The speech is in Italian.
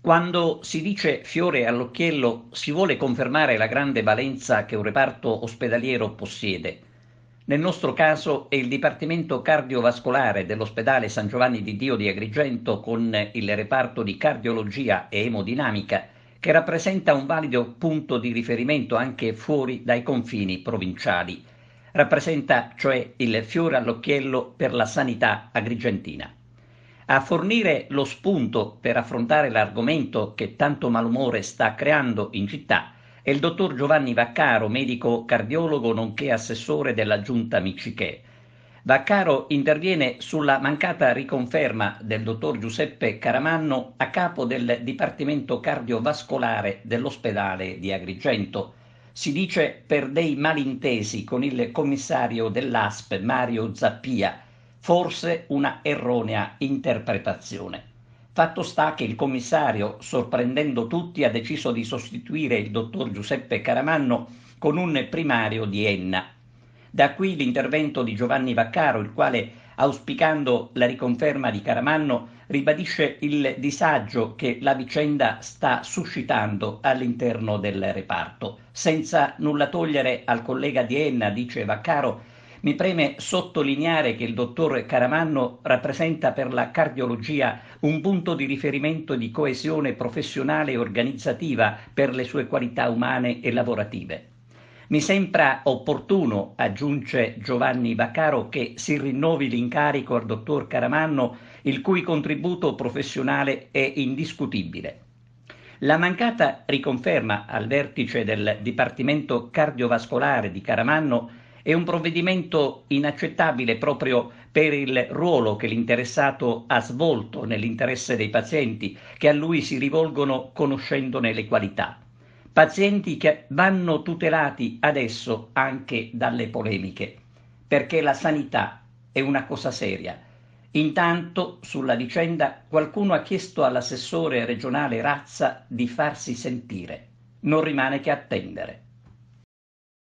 Quando si dice fiore all'occhiello si vuole confermare la grande valenza che un reparto ospedaliero possiede. Nel nostro caso è il Dipartimento Cardiovascolare dell'Ospedale San Giovanni di Dio di Agrigento con il reparto di cardiologia e emodinamica che rappresenta un valido punto di riferimento anche fuori dai confini provinciali. Rappresenta cioè il fiore all'occhiello per la sanità agrigentina a fornire lo spunto per affrontare l'argomento che tanto malumore sta creando in città è il dottor Giovanni Vaccaro, medico cardiologo nonché assessore della giunta Micichè. Vaccaro interviene sulla mancata riconferma del dottor Giuseppe Caramanno a capo del Dipartimento Cardiovascolare dell'ospedale di Agrigento. Si dice per dei malintesi con il commissario dell'ASP Mario Zappia, forse una erronea interpretazione. Fatto sta che il commissario, sorprendendo tutti, ha deciso di sostituire il dottor Giuseppe Caramanno con un primario di Enna. Da qui l'intervento di Giovanni Vaccaro, il quale, auspicando la riconferma di Caramanno, ribadisce il disagio che la vicenda sta suscitando all'interno del reparto. Senza nulla togliere al collega di Enna, dice Vaccaro, mi preme sottolineare che il dottor Caramanno rappresenta per la cardiologia un punto di riferimento di coesione professionale e organizzativa per le sue qualità umane e lavorative. Mi sembra opportuno, aggiunge Giovanni Vaccaro, che si rinnovi l'incarico al dottor Caramanno, il cui contributo professionale è indiscutibile. La mancata riconferma al vertice del Dipartimento Cardiovascolare di Caramanno è un provvedimento inaccettabile proprio per il ruolo che l'interessato ha svolto nell'interesse dei pazienti che a lui si rivolgono conoscendone le qualità. Pazienti che vanno tutelati adesso anche dalle polemiche, perché la sanità è una cosa seria. Intanto sulla vicenda qualcuno ha chiesto all'assessore regionale Razza di farsi sentire. Non rimane che attendere.